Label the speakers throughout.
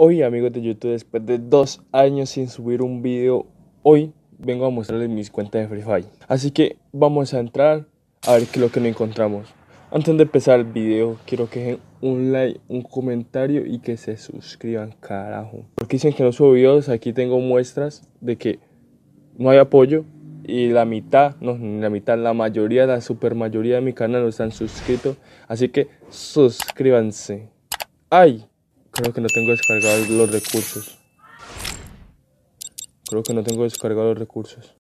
Speaker 1: Hoy amigos de YouTube, después de dos años sin subir un video, hoy vengo a mostrarles mis cuentas de Free Fire. Así que vamos a entrar a ver qué es lo que nos encontramos. Antes de empezar el video, quiero que dejen un like, un comentario y que se suscriban, carajo. Porque dicen que no subo videos, aquí tengo muestras de que no hay apoyo y la mitad, no, la mitad, la mayoría, la super mayoría de mi canal no están suscritos. Así que suscríbanse. ¡Ay! Creo que no tengo descargados los recursos. Creo que no tengo descargados los recursos.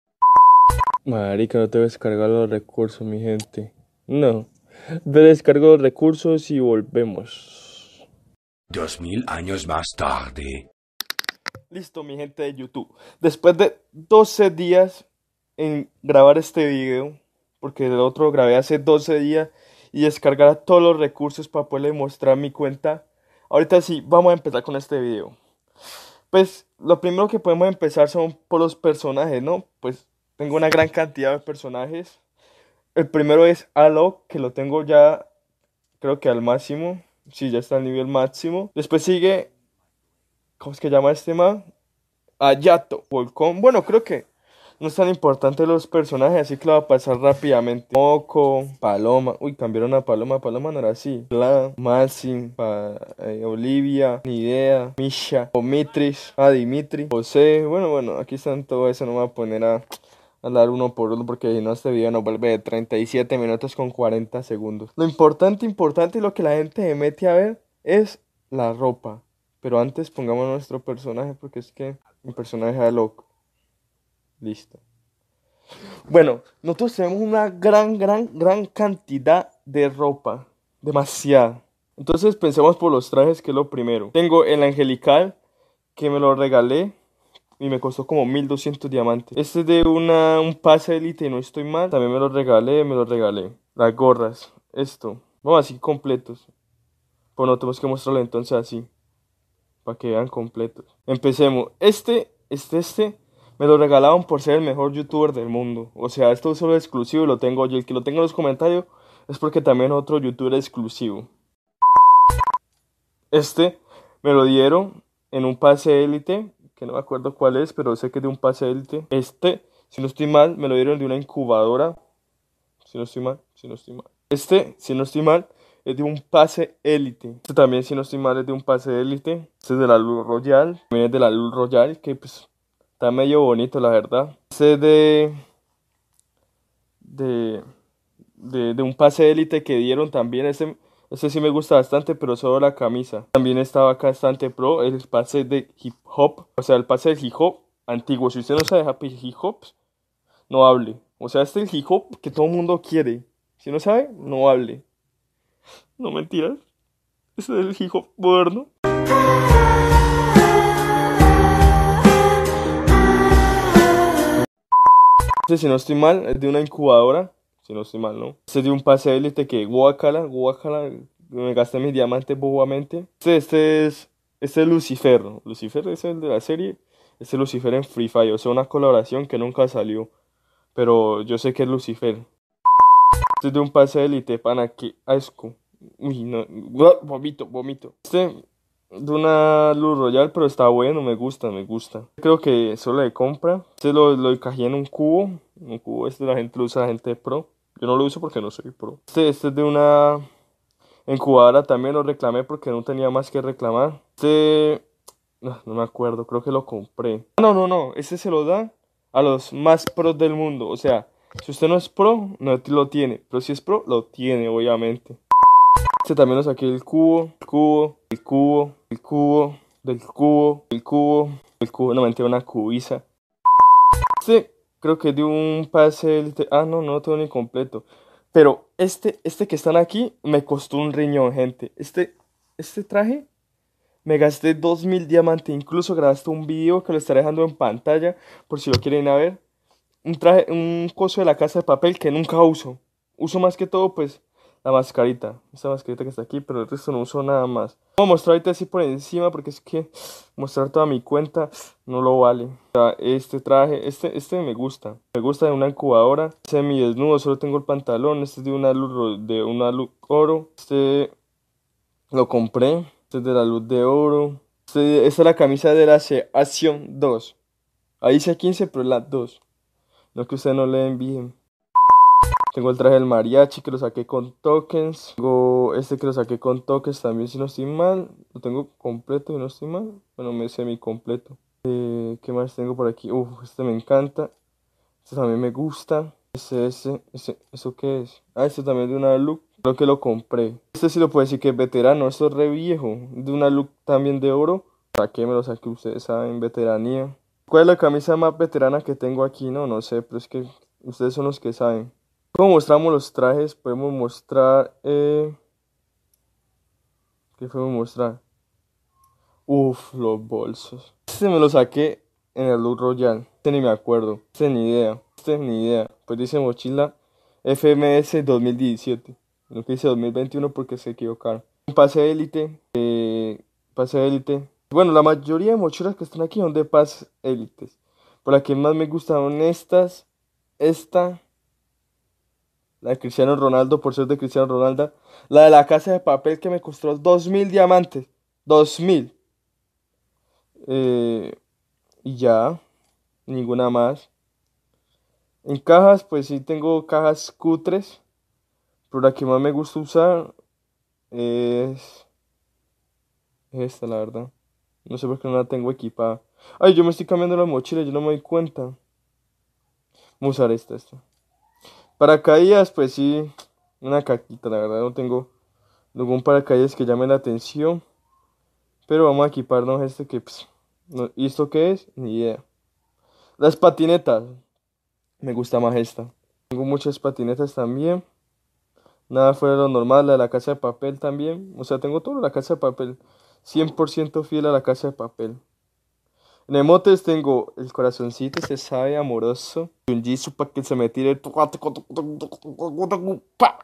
Speaker 1: Marica, no tengo descargados los recursos, mi gente. No. Descargo los recursos y volvemos. Dos mil años más tarde. Listo, mi gente de YouTube. Después de 12 días en grabar este video, porque el otro grabé hace 12 días y descargar todos los recursos para poderle mostrar mi cuenta Ahorita sí, vamos a empezar con este video. Pues lo primero que podemos empezar son por los personajes, ¿no? Pues tengo una gran cantidad de personajes. El primero es Alok, que lo tengo ya creo que al máximo. Sí, ya está al nivel máximo. Después sigue, ¿cómo es que llama este man? Ayato, ah, Volcón. Bueno, creo que no es tan importante los personajes, así que lo va a pasar rápidamente. Moco, Paloma, uy, cambiaron a Paloma, Paloma no era así. La, Maxim, eh, Olivia, Nidea, Misha, Omitris, a ah, Dimitri, José, bueno, bueno, aquí están todo eso, no me voy a poner a hablar uno por uno porque si no este video no vuelve de 37 minutos con 40 segundos. Lo importante, importante lo que la gente se mete a ver es la ropa. Pero antes pongamos nuestro personaje porque es que mi personaje es loco. Listo. Bueno, nosotros tenemos una gran, gran, gran cantidad de ropa. Demasiada. Entonces pensemos por los trajes, que es lo primero. Tengo el angelical, que me lo regalé y me costó como 1200 diamantes. Este es de una, un pase élite, no estoy mal. También me lo regalé, me lo regalé. Las gorras, esto. Vamos así completos. Pues no tenemos que mostrarlo entonces así. Para que vean completos. Empecemos. Este, este, este me lo regalaron por ser el mejor youtuber del mundo. O sea, esto es solo exclusivo y lo tengo yo. El que lo tengo en los comentarios es porque también otro youtuber exclusivo. Este me lo dieron en un pase élite, que no me acuerdo cuál es, pero sé que es de un pase élite. Este, si no estoy mal, me lo dieron de una incubadora. Si no estoy mal, si no estoy mal. Este, si no estoy mal, es de un pase élite. Este también, si no estoy mal, es de un pase élite. Este es de la Luz Royal. También es de la Luz Royal, que pues medio bonito, la verdad. Este de, de, de, un pase élite que dieron también. Ese, ese sí me gusta bastante, pero solo la camisa. También estaba acá bastante pro el pase de hip hop. O sea, el pase del hip hop antiguo. Si usted no sabe happy hip hop, no hable. O sea, este es el hip hop que todo el mundo quiere. Si no sabe, no hable. No mentiras. Este es el hip hop moderno. si no estoy mal, es de una incubadora, si no estoy mal, ¿no? Este es de un pase de élite que guacala, guacala, me gasté mis diamantes bobamente. Este, este es, este es Lucifer, Lucifer es el de la serie, este es Lucifer en Free Fire, o sea, una colaboración que nunca salió, pero yo sé que es Lucifer. Este es de un pase de élite, pana, que asco. Uy, no, vomito, vomito. Este de una luz royal, pero está bueno, me gusta, me gusta. Creo que solo de compra. Este lo, lo encajé en un cubo. Un cubo este la gente lo usa, la gente pro. Yo no lo uso porque no soy pro. Este, este es de una encubadora también lo reclamé porque no tenía más que reclamar. Este, no, me acuerdo, creo que lo compré. Ah, no, no, no, este se lo da a los más pros del mundo. O sea, si usted no es pro, no lo tiene. Pero si es pro, lo tiene, obviamente. Este también lo saqué del cubo, el cubo, el cubo, el cubo, del cubo, el cubo, el cubo, no mentira, una cubiza. Este creo que dio de un pase... ah no, no lo tengo ni completo. Pero este, este que están aquí me costó un riñón, gente. Este, este traje me gasté 2000 diamantes. Incluso grabaste un video que lo estaré dejando en pantalla por si lo quieren a ver. Un traje, un coso de la casa de papel que nunca uso. Uso más que todo, pues, la mascarita. Esta mascarita que está aquí, pero el resto no uso nada más. Voy a mostrar ahorita así por encima porque es que mostrar toda mi cuenta no lo vale. Este traje, este, este me gusta. Me gusta de una incubadora. Semi desnudo, solo tengo el pantalón. Este es de una luz, de una luz oro. Este lo compré. Este es de la luz de oro. Este, esta es la camisa de la Acción 2. Ahí dice 15, pero es la 2. No que ustedes no le bien. Tengo el traje del mariachi que lo saqué con tokens. Tengo este que lo saqué con tokens también, si no estoy mal. Lo tengo completo, y no estoy mal. Bueno, me mi completo. Eh, ¿Qué más tengo por aquí? Uf, este me encanta. Este también me gusta. ese, ese, ¿eso qué es? Ah, este también es de una look. Creo que lo compré. Este sí lo puedo decir que es veterano. Esto es re viejo. De una look también de oro. para qué me lo saqué, ustedes saben, veteranía. ¿Cuál es la camisa más veterana que tengo aquí? No, no sé, pero es que ustedes son los que saben. ¿Cómo mostramos los trajes? Podemos mostrar. Eh, ¿Qué podemos mostrar? Uf, los bolsos. Este me lo saqué en el Loot Royal. Este ni me acuerdo. Este ni idea. Este ni idea. Pues dice mochila FMS 2017. Lo que dice 2021 porque se equivocaron. Un pase élite. Eh, pase élite. Bueno, la mayoría de mochilas que están aquí son de pase élites. Por quien más me gustaron estas. Esta la de Cristiano Ronaldo por ser de Cristiano Ronaldo, la de la casa de papel que me costó 2.000 diamantes, 2.000. Eh, y ya, ninguna más. En cajas, pues sí tengo cajas cutres, pero la que más me gusta usar es esta, la verdad. No sé por qué no la tengo equipada. Ay, yo me estoy cambiando la mochila, yo no me doy cuenta. Vamos a usar esta, esta. Paracaídas, pues sí, una caquita, la verdad no tengo ningún paracaídas que llame la atención. Pero vamos a equiparnos este que, pues, ¿y esto qué es? Ni idea. Las patinetas, me gusta más esta. Tengo muchas patinetas también. Nada fuera de lo normal, la de la casa de papel también. O sea, tengo todo la casa de papel. 100% fiel a la casa de papel. En emotes tengo el corazoncito, se sabe amoroso. y Un jisoo para que se me tire el...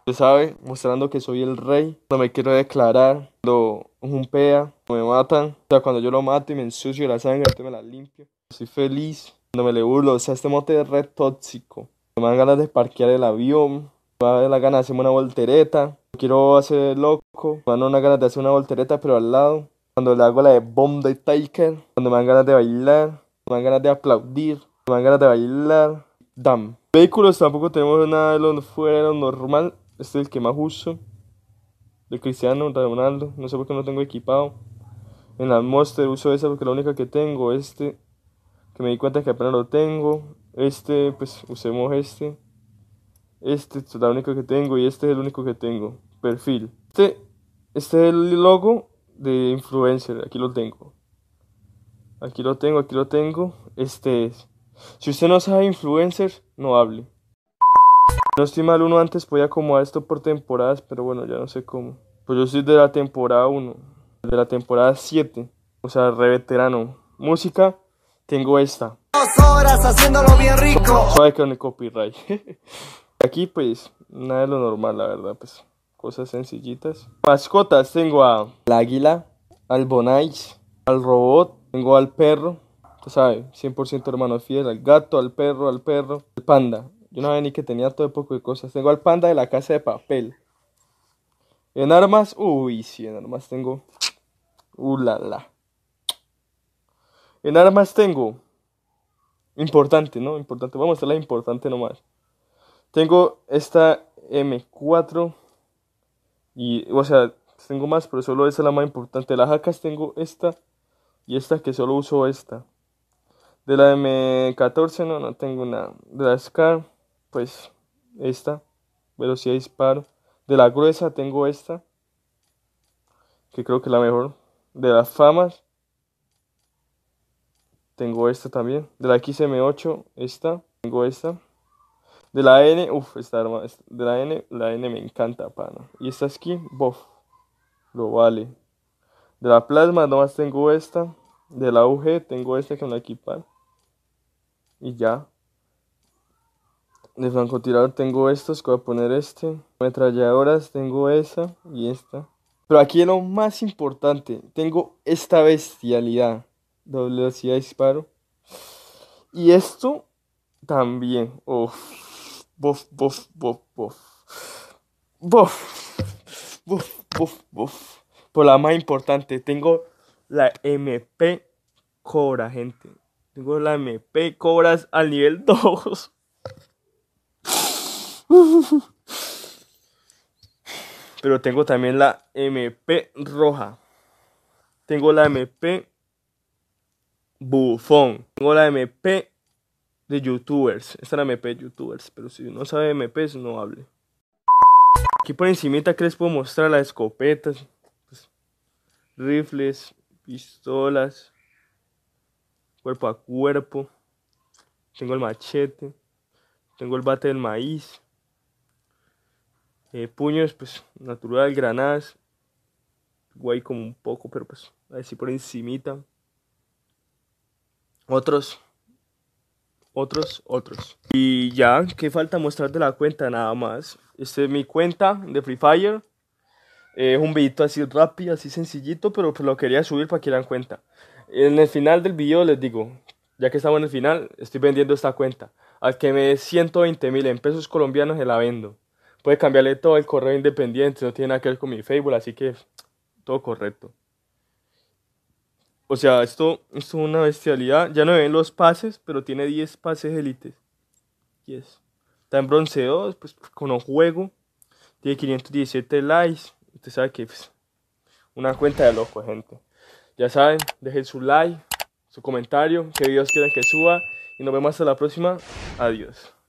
Speaker 1: Se sabe, mostrando que soy el rey. no me quiero declarar, lo pea me matan. O sea, cuando yo lo mato y me ensucio la sangre, entonces este me la limpio. Soy feliz. Cuando me le burlo, o sea, este mote es re tóxico. Me dan ganas de parquear el avión. Me da la ganas de hacerme una voltereta. Quiero hacer loco. Me dan ganas de hacer una voltereta, pero al lado cuando le hago la de Bomb de Tiger, cuando me dan ganas de bailar, me dan ganas de aplaudir, me dan ganas de bailar. Damn. Vehículos tampoco tenemos nada de lo fuera lo normal. Este es el que más uso. De Cristiano Ronaldo. No sé por qué no tengo equipado. En la Monster uso esa porque es la única que tengo. Este. Que me di cuenta que apenas lo tengo. Este, pues usemos este. Este es la única que tengo y este es el único que tengo. Perfil. Este, este es el logo de influencer. Aquí lo tengo. Aquí lo tengo, aquí lo tengo. Este es. Si usted no sabe influencer, no hable. No estoy mal, uno antes podía acomodar esto por temporadas, pero bueno, ya no sé cómo. Pues yo soy de la temporada 1, de la temporada 7, o sea, re veterano. Música, tengo esta. Dos horas haciéndolo bien rico. con el copyright. Aquí pues, nada de lo normal, la verdad, pues cosas sencillitas. Mascotas, tengo al águila, al bonais, al robot, tengo al perro, tú sabes, 100% hermano fiel, al gato, al perro, al perro, al panda. Yo no sabía ni que tenía todo de poco de cosas. Tengo al panda de la casa de papel. En armas, uy, sí, en armas tengo. Uh, la, la. En armas tengo. Importante, ¿no? Importante. Vamos a la importante nomás. Tengo esta M4 y, o sea, tengo más, pero solo esa es la más importante. De las jacas tengo esta y esta que solo uso esta. De la M14 no, no tengo una De la SCAR, pues esta. Velocidad de disparo. De la gruesa tengo esta. Que creo que es la mejor. De las famas. Tengo esta también. De la XM8, esta. Tengo esta. De la N, uff, esta arma, de la N, la N me encanta, pana. Y esta skin, bof, lo vale. De la plasma nomás tengo esta. De la UG tengo esta que me la equipar. Y ya. De francotirador tengo estos, que voy a poner este. Metralladoras tengo esa y esta. Pero aquí lo más importante. Tengo esta bestialidad. Doble velocidad de disparo. Y esto también. Uff. Por la más importante, tengo la MP Cobra, gente. Tengo la MP Cobras al nivel 2. Pero tengo también la MP Roja. Tengo la MP Bufón. Tengo la MP de youtubers. Esta era MP youtubers, pero si no sabe MPs no hable. Aquí por encimita que les puedo mostrar las escopetas, pues, rifles, pistolas, cuerpo a cuerpo. Tengo el machete, tengo el bate del maíz, eh, puños, pues natural, granadas, guay como un poco, pero pues así por encimita. Otros otros, otros. Y ya, ¿qué falta mostrar de la cuenta? Nada más. esta es mi cuenta de Free Fire. Eh, es un videito así rápido, así sencillito, pero pues lo quería subir para que den cuenta. En el final del video les digo, ya que estamos en el final, estoy vendiendo esta cuenta. Al que me dé 120 mil en pesos colombianos se la vendo. Puede cambiarle todo el correo independiente, no tiene nada que ver con mi Facebook, así que todo correcto. O sea, esto, es una bestialidad. Ya no ven los pases, pero tiene 10 pases élites. Está en bronce 2, pues con un juego. Tiene 517 likes. Usted sabe que es pues, una cuenta de loco, gente. Ya saben, dejen su like, su comentario, que videos quiera que suba. Y nos vemos hasta la próxima. Adiós.